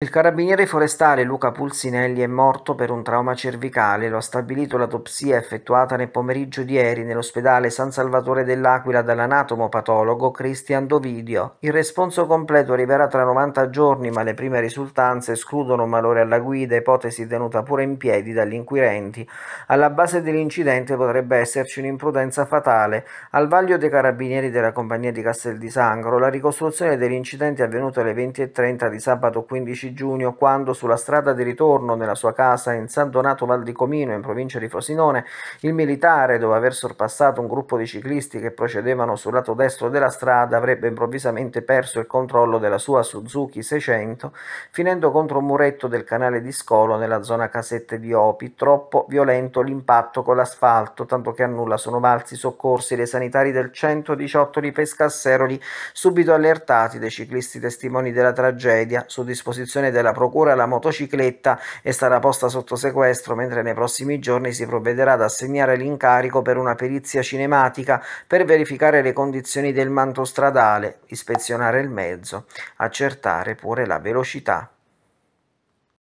Il carabiniere forestale Luca Pulsinelli è morto per un trauma cervicale, lo ha stabilito l'autopsia effettuata nel pomeriggio di ieri nell'ospedale San Salvatore dell'Aquila dall'anatomopatologo Cristian Dovidio. Il responso completo arriverà tra 90 giorni, ma le prime risultanze escludono malore alla guida, ipotesi tenuta pure in piedi dagli inquirenti. Alla base dell'incidente potrebbe esserci un'imprudenza fatale. Al vaglio dei carabinieri della compagnia di Castel di Sangro, la ricostruzione dell'incidente è avvenuta alle 20.30 di sabato 15 16 giugno, quando sulla strada di ritorno nella sua casa in San Donato Val di Comino, in provincia di Frosinone, il militare, dopo aver sorpassato un gruppo di ciclisti che procedevano sul lato destro della strada, avrebbe improvvisamente perso il controllo della sua Suzuki 600, finendo contro un muretto del canale di scolo nella zona casette di Opi, troppo violento l'impatto con l'asfalto, tanto che a nulla sono valsi i soccorsi dei sanitari del 118 di Pescasseroli, subito allertati dai ciclisti testimoni della tragedia, su disposizione disposizione della Procura la motocicletta è stata posta sotto sequestro, mentre nei prossimi giorni si provvederà ad assegnare l'incarico per una perizia cinematica per verificare le condizioni del manto stradale, ispezionare il mezzo, accertare pure la velocità.